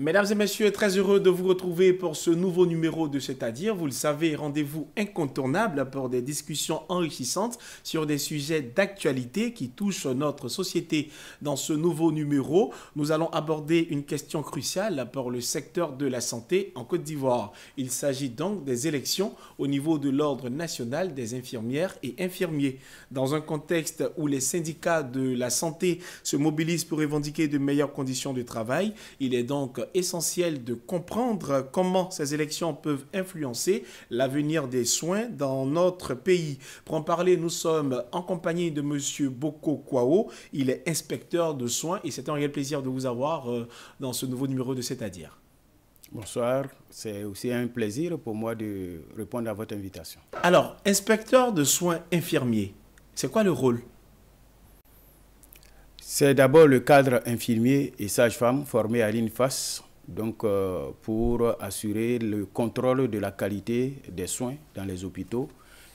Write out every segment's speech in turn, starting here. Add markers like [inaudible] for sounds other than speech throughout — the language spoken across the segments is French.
Mesdames et messieurs, très heureux de vous retrouver pour ce nouveau numéro de C'est-à-dire, vous le savez, rendez-vous incontournable pour des discussions enrichissantes sur des sujets d'actualité qui touchent notre société. Dans ce nouveau numéro, nous allons aborder une question cruciale pour le secteur de la santé en Côte d'Ivoire. Il s'agit donc des élections au niveau de l'Ordre national des infirmières et infirmiers. Dans un contexte où les syndicats de la santé se mobilisent pour revendiquer de meilleures conditions de travail, il est donc essentiel de comprendre comment ces élections peuvent influencer l'avenir des soins dans notre pays. Pour en parler, nous sommes en compagnie de M. Boko Kwao. Il est inspecteur de soins et c'est un réel plaisir de vous avoir euh, dans ce nouveau numéro de C'est-à-dire. Bonsoir, c'est aussi un plaisir pour moi de répondre à votre invitation. Alors, inspecteur de soins infirmiers, c'est quoi le rôle c'est d'abord le cadre infirmier et sage-femme formé à l'INFAS donc euh, pour assurer le contrôle de la qualité des soins dans les hôpitaux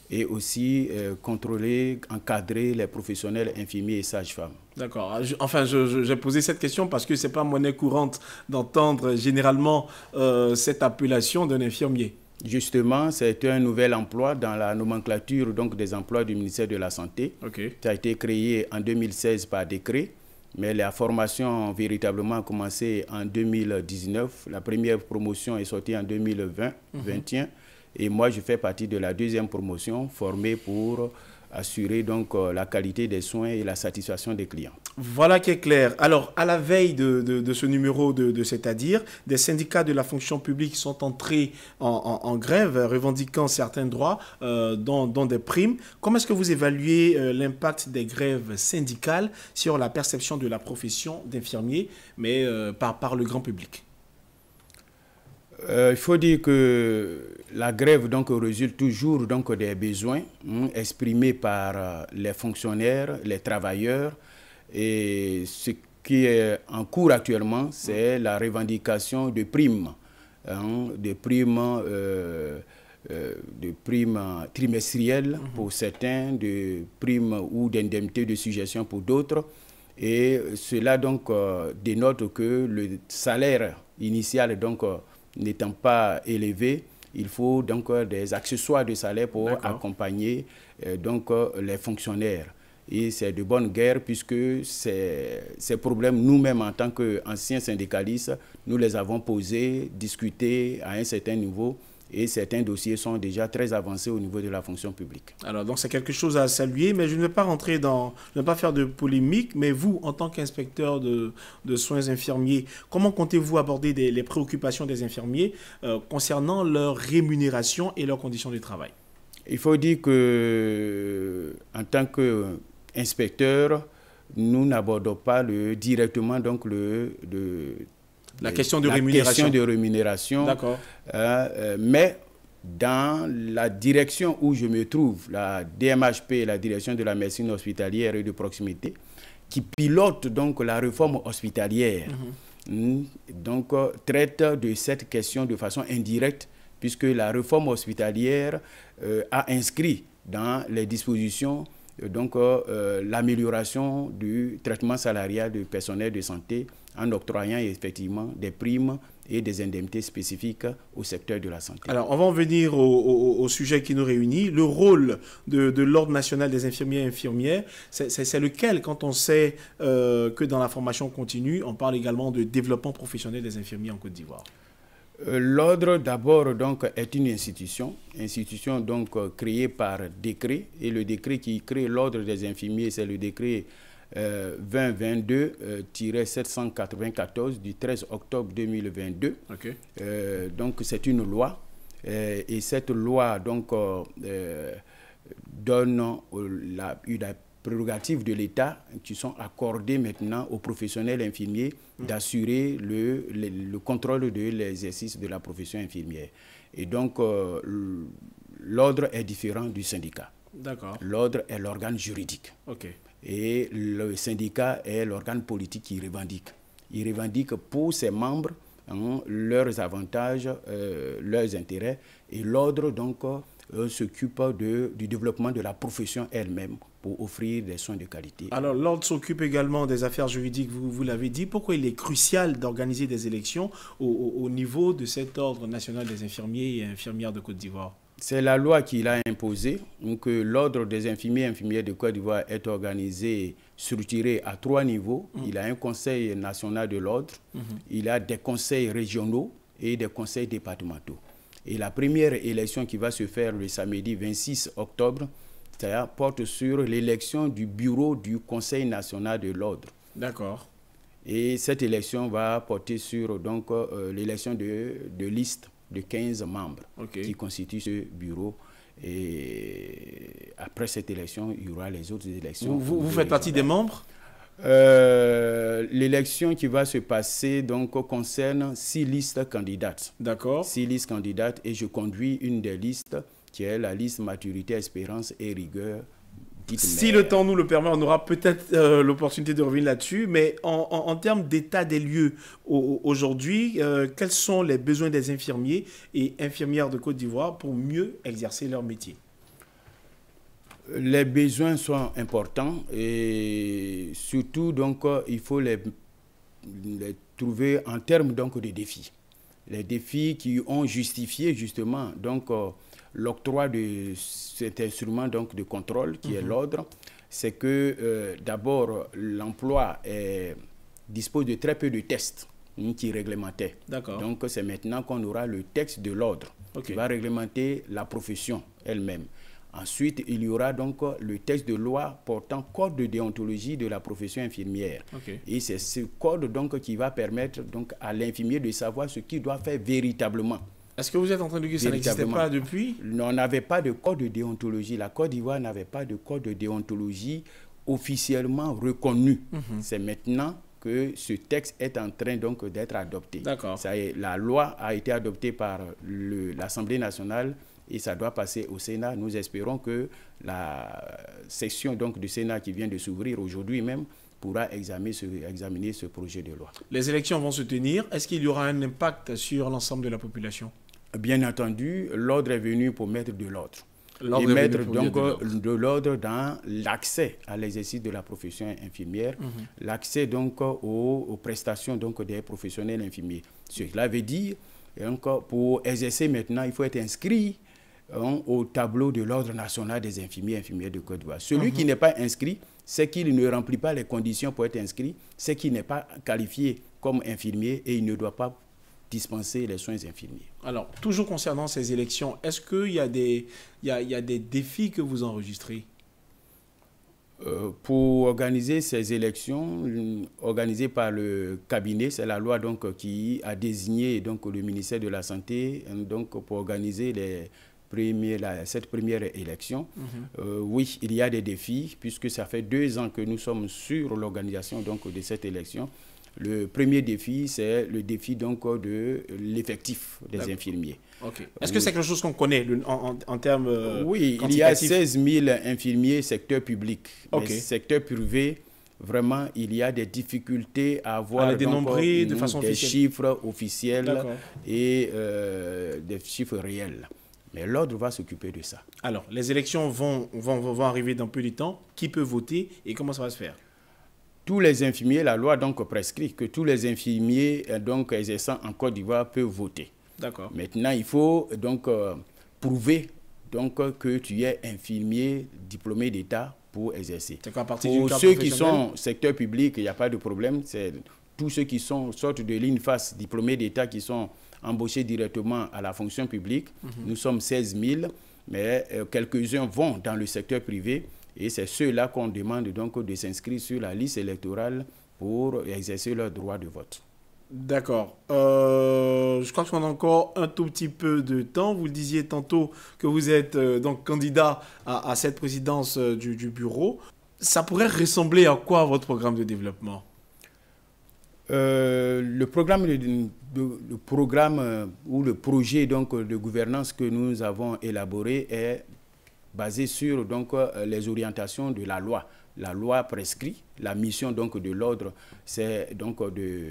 et aussi euh, contrôler, encadrer les professionnels infirmiers et sages-femmes. D'accord. Ah, enfin, j'ai posé cette question parce que ce n'est pas monnaie courante d'entendre généralement euh, cette appellation d'un infirmier. Justement, c'est un nouvel emploi dans la nomenclature donc, des emplois du ministère de la Santé. Ça a été créé en 2016 par décret. Mais la formation a véritablement commencé en 2019. La première promotion est sortie en 2020-2021. Mhm. Et moi, je fais partie de la deuxième promotion formée pour assurer donc euh, la qualité des soins et la satisfaction des clients. Voilà qui est clair. Alors, à la veille de, ce numéro de, C'est-à-dire, des syndicats de la fonction publique sont entrés en, grève, revendiquant certains droits, euh, dans dont, des primes. Comment est-ce que vous évaluez euh, l'impact des grèves syndicales sur la perception de la profession d'infirmier, mais par le grand public euh, il faut dire que la grève donc, résulte toujours donc, des besoins hein, exprimés par euh, les fonctionnaires, les travailleurs. Et ce qui est en cours actuellement, c'est la revendication de primes, hein, de primes, euh, de primes trimestrielles mhm. pour certains, de primes ou d'indemnités de suggestion pour d'autres. Et cela donc dénote que le salaire initial donc n'étant pas élevé, il faut donc euh, des accessoires de salaire pour accompagner euh, donc euh, les fonctionnaires. Et c'est de bonne guerre puisque ces, ces problèmes, nous-mêmes en tant qu'anciens syndicalistes, nous les avons posés, discutés à un certain niveau et certains dossiers sont déjà très avancés au niveau de la fonction publique. Alors, donc c'est quelque chose à saluer, mais je ne vais pas rentrer dans, ne pas faire de polémique, mais vous, en tant qu'inspecteur de, soins infirmiers, comment comptez-vous aborder les préoccupations des infirmiers euh, concernant leur rémunération et leurs conditions de travail Il faut dire que, en tant qu'inspecteur, nous n'abordons pas le, directement donc le la question de rémunération. de rémunération. D'accord. Hein, euh, mais dans la direction où je me trouve, la DMHP, la direction de la médecine hospitalière et de proximité, qui pilote donc la réforme hospitalière, mhm. hmm, donc euh, traite de cette question de façon indirecte, puisque la réforme hospitalière euh, a inscrit dans les dispositions donc l'amélioration du traitement salarial du personnel de santé en octroyant effectivement des primes et des indemnités spécifiques au secteur de la santé. Alors, on va en venir au, sujet qui nous réunit. Le rôle de, l'Ordre national des infirmiers et infirmières, c'est lequel, quand on sait euh, que dans la formation continue, on parle également de développement professionnel des infirmiers en Côte d'Ivoire euh, L'ordre d'abord donc est une institution, institution donc euh, créée par décret et le décret qui crée l'ordre des infirmiers c'est le décret 2022-794 euh, euh, du 13 octobre 2022. Euh, donc c'est une loi et cette loi donc donne la, une prérogative de l'État qui sont accordées maintenant aux professionnels infirmiers mmh. d'assurer le, contrôle de l'exercice de la profession infirmière. Et donc, l'ordre est différent du syndicat. L'ordre est l'organe juridique. Et le syndicat est l'organe politique qui revendique. Il revendique pour ses membres hein, leurs avantages, euh, leurs intérêts. Et l'ordre, donc, euh, s'occupe du développement de la profession elle-même pour offrir des soins de qualité. Alors, l'ordre s'occupe également des affaires juridiques, vous, l'avez dit. Pourquoi il est crucial d'organiser des élections au niveau de cet ordre national des infirmiers et infirmières de Côte d'Ivoire c'est la loi qu'il a imposée, Donc, euh, l'ordre des infirmiers et infirmières de Côte d'Ivoire est organisé, structuré à trois niveaux. Mhm. Il a un conseil national de l'ordre, mhm. il a des conseils régionaux et des conseils départementaux. Et la première élection qui va se faire le samedi 26 octobre, ça porte sur l'élection du bureau du Conseil national de l'ordre. D'accord. Et cette élection va porter sur donc euh, l'élection de, de liste de 15 membres qui constituent ce bureau. Et après cette élection, il y aura les autres élections. Vous, faites partie des membres euh, L'élection qui va se passer donc concerne six listes candidates. D'accord. Six listes candidates et je conduis une des listes qui est la liste maturité, espérance et rigueur si le temps nous le permet, on aura peut-être euh, l'opportunité de revenir là-dessus. Mais en, termes d'état des lieux aujourd'hui, euh, quels sont les besoins des infirmiers et infirmières de Côte d'Ivoire pour mieux exercer leur métier Les besoins sont importants et surtout, donc, euh, il faut les, les trouver en termes donc, de défis. Les défis qui ont justifié justement donc, l'octroi de cet instrument donc, de contrôle, qui est mhm. l'ordre, c'est que euh, d'abord, l'emploi dispose de très peu de tests hein, qui qui réglementaient. Donc, c'est maintenant qu'on aura le texte de l'ordre qui va réglementer la profession elle-même. Ensuite, il y aura donc le texte de loi portant code de déontologie de la profession infirmière. Et c'est ce code donc qui va permettre donc à l'infirmier de savoir ce qu'il doit faire véritablement. Est-ce que vous êtes en train de dire que ça n'existait pas depuis On n'avait pas de code de déontologie. La Côte d'Ivoire n'avait pas de code de déontologie officiellement reconnu. Mhm. C'est maintenant que ce texte est en train donc d'être adopté. D'accord. La loi a été adoptée par l'Assemblée nationale et ça doit passer au Sénat. Nous espérons que la section donc du Sénat qui vient de s'ouvrir aujourd'hui même pourra examiner ce projet de loi. Les élections vont se tenir. Est-ce qu'il y aura un impact sur l'ensemble de la population bien entendu, l'ordre est venu pour mettre de l'ordre. Et mettre donc de l'ordre dans l'accès à l'exercice de la profession infirmière, mhm. l'accès donc aux, prestations donc des professionnels infirmiers. Cela veut dire donc, pour exercer maintenant, il faut être inscrit hein, au tableau de l'ordre national des infirmiers et infirmières de Côte d'Ivoire. Celui mhm. qui n'est pas inscrit, c'est qu'il ne remplit pas les conditions pour être inscrit, c'est qu'il n'est pas qualifié comme infirmier et il ne doit pas dispenser les soins infirmiers. Alors, toujours concernant ces élections, est-ce qu'il y, a des, des défis que vous enregistrez euh, pour organiser ces élections euh, organisées par le cabinet, c'est la loi donc qui a désigné donc le ministère de la santé euh, donc pour organiser les cette première élection. Mhm. oui, il y a des défis puisque ça fait deux ans que nous sommes sur l'organisation donc de cette élection. Le premier défi, c'est le défi donc de l'effectif des infirmiers. Est-ce que c'est quelque chose qu'on connaît en, en, termes euh, Oui, il y a 16 000 infirmiers secteur public. secteur privé, vraiment, il y a des difficultés à avoir de façon des chiffres officiels et euh, des chiffres réels. Mais l'ordre va s'occuper de ça. Alors, les élections vont, vont, vont arriver dans peu de temps. Qui peut voter et comment ça va se faire tous les infirmiers, la loi donc prescrit que tous les infirmiers euh, donc exerçant en Côte d'Ivoire peuvent voter. D'accord. Maintenant, il faut euh, donc euh, prouver donc que tu es infirmier diplômé d'État pour exercer. C'est Quoi, pour ceux qui sont secteur public, il n'y a pas de problème. C'est tous ceux qui sont sortent de l'INFAS diplômés d'État qui sont embauchés directement à la fonction publique. Mhm. Nous sommes 16 000, mais quelques-uns vont dans le secteur privé. Et c'est ceux-là qu'on demande donc de s'inscrire sur la liste électorale pour exercer leur droit de vote. D'accord. Euh, je crois qu'on a encore un tout petit peu de temps. Vous le disiez tantôt que vous êtes euh, donc candidat à, cette présidence euh, du, bureau. Ça pourrait ressembler à quoi votre programme de développement le programme, le programme ou le projet donc, de gouvernance que nous avons élaboré est basé sur donc, euh, les orientations de la loi. La loi prescrit, la mission donc, de l'ordre, c'est donc euh, de,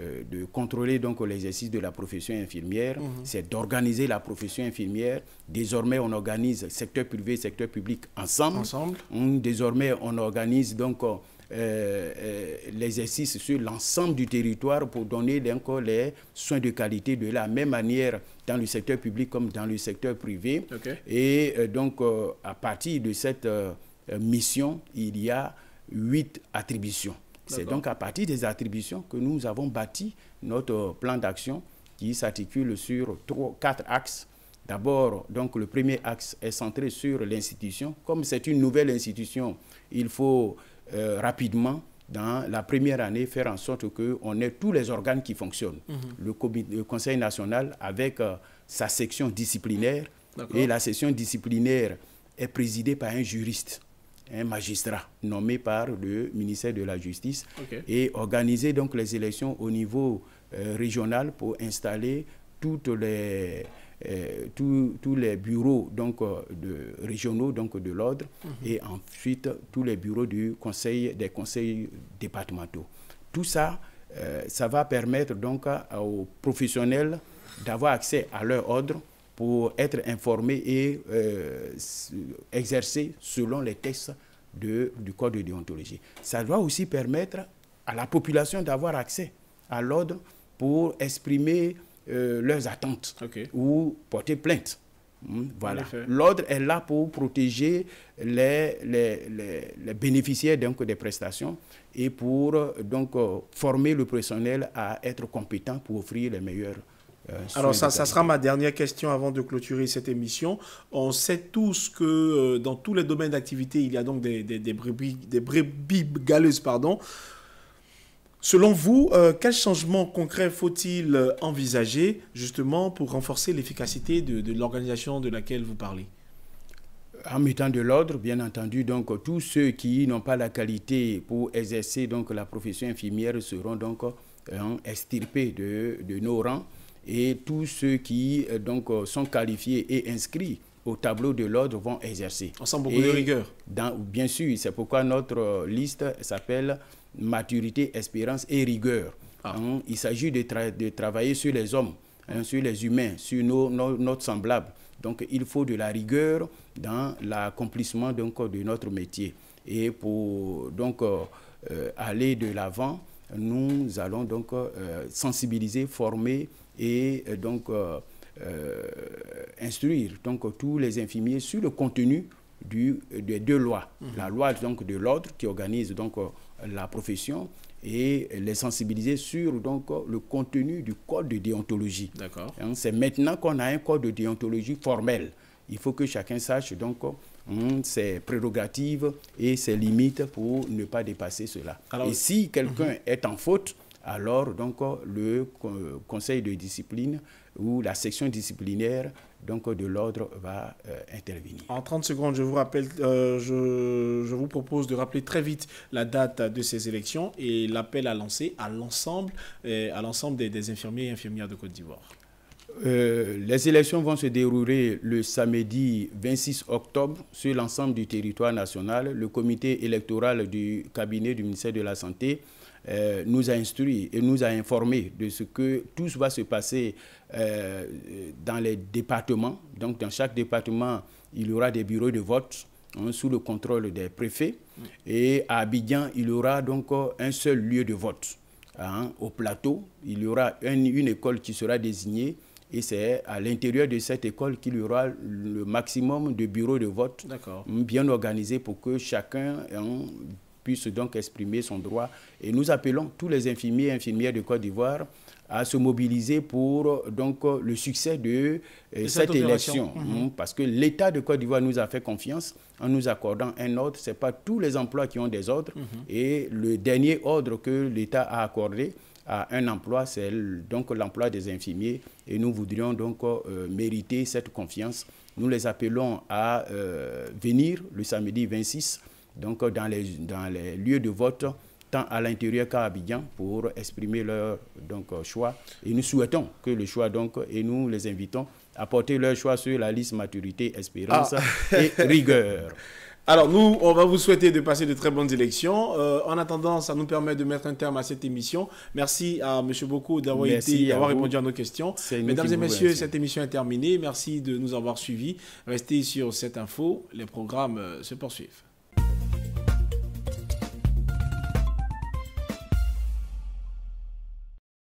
euh, de contrôler donc l'exercice de la profession infirmière, mhm. c'est d'organiser la profession infirmière. Désormais, on organise secteur privé, secteur public ensemble. ensemble. Mmh, désormais, on organise donc euh, euh, l'exercice sur l'ensemble du territoire pour donner encore les soins de qualité de la même manière dans le secteur public comme dans le secteur privé. Et euh, donc, à partir de cette mission, il y a huit attributions. C'est donc à partir des attributions que nous avons bâti notre plan d'action qui s'articule sur trois, quatre axes. D'abord, donc le premier axe est centré sur l'institution. Comme c'est une nouvelle institution, il faut euh, rapidement dans la première année, faire en sorte qu'on ait tous les organes qui fonctionnent. Mhm. le, Conseil national, avec euh, sa section disciplinaire, et la section disciplinaire est présidée par un juriste, un magistrat nommé par le ministère de la Justice, et organiser donc les élections au niveau euh, régional pour installer toutes les euh, tous, les bureaux donc, euh, de, régionaux donc, de l'ordre mhm. et ensuite tous les bureaux du conseil, des conseils départementaux. Tout ça, euh, ça va permettre donc aux professionnels d'avoir accès à leur ordre pour être informés et exercer selon les textes de, du code de déontologie. Ça doit aussi permettre à la population d'avoir accès à l'ordre pour exprimer euh, leurs attentes ou porter plainte. Hmm, voilà. L'ordre est là pour protéger les, les, les, bénéficiaires donc, des prestations et pour donc, euh, former le personnel à être compétent pour offrir les meilleurs euh, Alors ça, ça sera ma dernière question avant de clôturer cette émission. On sait tous que dans tous les domaines d'activité, il y a donc des, des, des, brebis, des galeuses. Pardon. Selon vous, euh, quels changements concrets faut-il euh, envisager justement pour renforcer l'efficacité de, l'organisation de laquelle vous parlez en mettant de l'ordre, bien entendu, donc tous ceux qui n'ont pas la qualité pour exercer donc la profession infirmière seront donc euh, extirpés de, nos rangs et tous ceux qui donc sont qualifiés et inscrits au tableau de l'ordre vont exercer. On sent beaucoup de rigueur. Dans, bien sûr, c'est pourquoi notre liste s'appelle maturité, espérance et rigueur. Ah. Hein, il s'agit de, de, travailler sur les hommes, hein, sur les humains, sur nos, notre semblable. Donc il faut de la rigueur dans l'accomplissement de notre métier. Et pour donc euh, euh, aller de l'avant, nous allons donc euh, sensibiliser, former et donc euh, instruire donc, tous les infirmiers sur le contenu du, des deux lois. Mhm. La loi donc, de l'ordre qui organise donc, euh, la profession et les sensibiliser sur donc, euh, le contenu du code de déontologie. Hein, c'est maintenant qu'on a un code de déontologie formel. Il faut que chacun sache donc hum, ses prérogatives et ses limites pour ne pas dépasser cela. et si quelqu'un mhm. est en faute, alors donc le conseil de discipline où la section disciplinaire donc, de l'ordre va euh, intervenir. En 30 secondes, je vous, rappelle, euh, je, vous propose de rappeler très vite la date de ces élections et l'appel à lancer à l'ensemble euh, des, des infirmiers et infirmières de Côte d'Ivoire. les élections vont se dérouler le samedi 26 octobre sur l'ensemble du territoire national. Le comité électoral du cabinet du ministère de la Santé euh, nous a instruits et nous a informés de ce que tout va se passer euh, dans les départements. Donc dans chaque département, il y aura des bureaux de vote hein, sous le contrôle des préfets. Et à Abidjan, il y aura donc euh, un seul lieu de vote. Hein, au plateau, il y aura une école qui sera désignée et c'est à l'intérieur de cette école qu'il y aura le maximum de bureaux de vote bien organisés pour que chacun hein, puisse donc exprimer son droit. Et nous appelons tous les infirmiers et infirmières de Côte d'Ivoire à se mobiliser pour euh, donc, euh, le succès de euh, cette, élection. Mhm. Mhm. Parce que l'État de Côte d'Ivoire nous a fait confiance en nous accordant un ordre. Ce n'est pas tous les emplois qui ont des ordres. Mhm. Et le dernier ordre que l'État a accordé, à un emploi, c'est donc l'emploi des infirmiers. Et nous voudrions donc mériter cette confiance. Nous les appelons à venir le samedi 26 donc euh, dans les, dans lieux de vote, tant à l'intérieur qu'à Abidjan, pour exprimer leur donc, euh, choix. Et nous souhaitons que le choix, donc, et nous les invitons à porter leur choix sur la liste maturité, espérance ah. [laughs] et rigueur. Alors nous, on va vous souhaiter de passer de très bonnes élections. Euh, en attendant, ça nous permet de mettre un terme à cette émission. Merci à M. Boko d'avoir été, d'avoir répondu à nos questions. Mesdames et messieurs, cette émission est terminée. Merci de nous avoir suivis. Restez sur cette info. Les programmes se poursuivent.